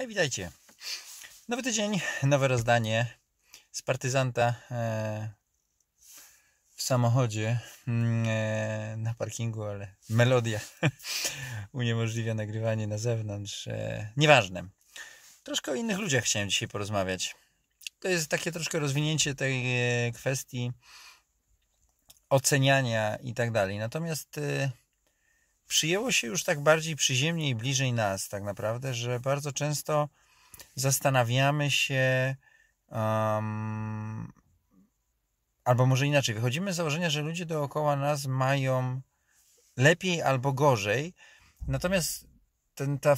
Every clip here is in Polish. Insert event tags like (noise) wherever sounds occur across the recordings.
Hej, witajcie. Nowy tydzień, nowe rozdanie z partyzanta e, w samochodzie mm, e, na parkingu, ale melodia (laughs) uniemożliwia nagrywanie na zewnątrz. E, nieważne. Troszkę o innych ludziach chciałem dzisiaj porozmawiać. To jest takie troszkę rozwinięcie tej kwestii oceniania i tak dalej. Natomiast przyjęło się już tak bardziej przyziemnie i bliżej nas, tak naprawdę, że bardzo często zastanawiamy się, um, albo może inaczej, wychodzimy z założenia, że ludzie dookoła nas mają lepiej albo gorzej, natomiast ten, ta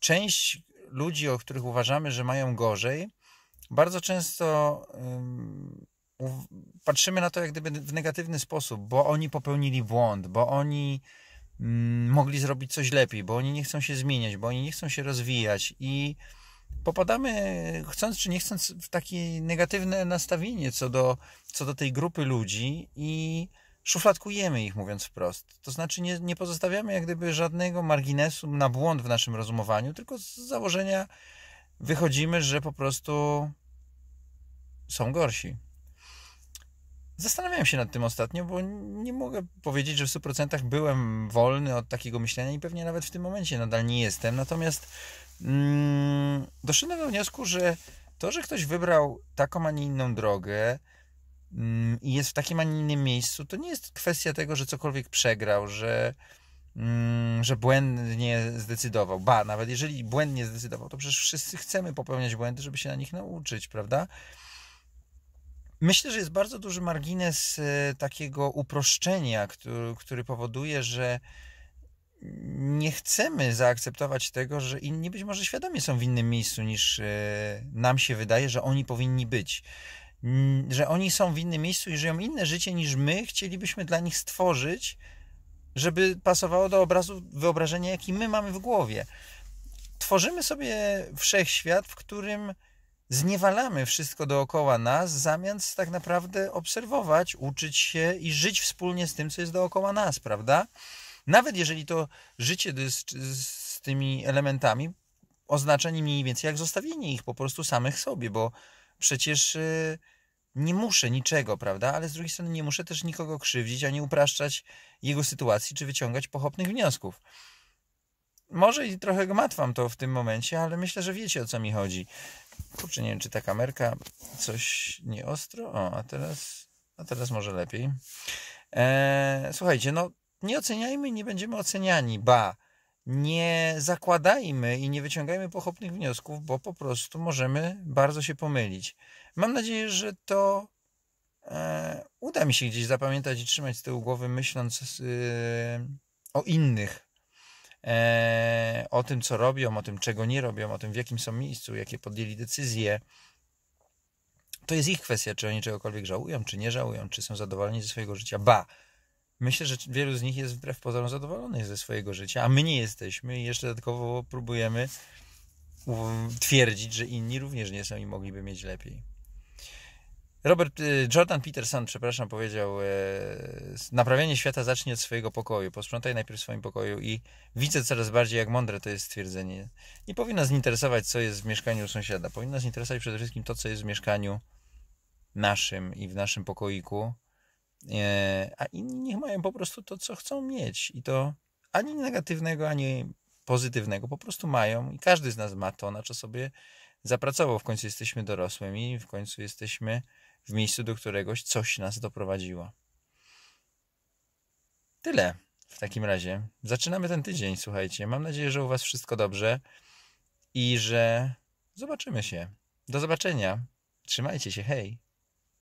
część ludzi, o których uważamy, że mają gorzej, bardzo często um, patrzymy na to jak gdyby w negatywny sposób, bo oni popełnili błąd, bo oni Mm, mogli zrobić coś lepiej, bo oni nie chcą się zmieniać, bo oni nie chcą się rozwijać i popadamy, chcąc czy nie chcąc, w takie negatywne nastawienie co do, co do tej grupy ludzi i szufladkujemy ich, mówiąc wprost. To znaczy nie, nie pozostawiamy jak gdyby żadnego marginesu na błąd w naszym rozumowaniu, tylko z założenia wychodzimy, że po prostu są gorsi. Zastanawiałem się nad tym ostatnio, bo nie mogę powiedzieć, że w 100% byłem wolny od takiego myślenia i pewnie nawet w tym momencie nadal nie jestem. Natomiast mm, doszedłem do wniosku, że to, że ktoś wybrał taką, a nie inną drogę mm, i jest w takim, a nie innym miejscu, to nie jest kwestia tego, że cokolwiek przegrał, że, mm, że błędnie zdecydował. Ba, nawet jeżeli błędnie zdecydował, to przecież wszyscy chcemy popełniać błędy, żeby się na nich nauczyć, prawda? Myślę, że jest bardzo duży margines e, takiego uproszczenia, który, który powoduje, że nie chcemy zaakceptować tego, że inni być może świadomie są w innym miejscu niż e, nam się wydaje, że oni powinni być. Że oni są w innym miejscu i żyją inne życie niż my chcielibyśmy dla nich stworzyć, żeby pasowało do obrazu wyobrażenia, jaki my mamy w głowie. Tworzymy sobie wszechświat, w którym zniewalamy wszystko dookoła nas, zamiast tak naprawdę obserwować, uczyć się i żyć wspólnie z tym, co jest dookoła nas, prawda? Nawet jeżeli to życie z, z tymi elementami oznacza nie mniej więcej jak zostawienie ich po prostu samych sobie, bo przecież y, nie muszę niczego, prawda? Ale z drugiej strony nie muszę też nikogo krzywdzić, ani upraszczać jego sytuacji, czy wyciągać pochopnych wniosków. Może i trochę gmatwam to w tym momencie, ale myślę, że wiecie o co mi chodzi. Kurczę, nie wiem, czy ta kamerka coś nieostro. O, a teraz, a teraz może lepiej. Eee, słuchajcie, no nie oceniajmy, nie będziemy oceniani, ba. Nie zakładajmy i nie wyciągajmy pochopnych wniosków, bo po prostu możemy bardzo się pomylić. Mam nadzieję, że to e, uda mi się gdzieś zapamiętać i trzymać z tyłu głowy, myśląc e, o innych E, o tym, co robią, o tym, czego nie robią, o tym, w jakim są miejscu, jakie podjęli decyzje. To jest ich kwestia, czy oni czegokolwiek żałują, czy nie żałują, czy są zadowoleni ze swojego życia. Ba, myślę, że wielu z nich jest wbrew pozorom zadowolonych ze swojego życia, a my nie jesteśmy i jeszcze dodatkowo próbujemy twierdzić, że inni również nie są i mogliby mieć lepiej. Robert y, Jordan Peterson, przepraszam, powiedział: y, "Naprawienie świata zacznie od swojego pokoju. Posprzątaj najpierw w swoim pokoju i widzę coraz bardziej, jak mądre to jest stwierdzenie. Nie powinno zinteresować, co jest w mieszkaniu sąsiada. Powinno zinteresować przede wszystkim to, co jest w mieszkaniu naszym i w naszym pokoiku. E, a inni niech mają po prostu to, co chcą mieć. I to ani negatywnego, ani pozytywnego. Po prostu mają i każdy z nas ma to, na co sobie zapracował. W końcu jesteśmy dorosłymi, w końcu jesteśmy w miejscu, do któregoś coś nas doprowadziło. Tyle w takim razie. Zaczynamy ten tydzień, słuchajcie. Mam nadzieję, że u Was wszystko dobrze i że zobaczymy się. Do zobaczenia. Trzymajcie się, hej.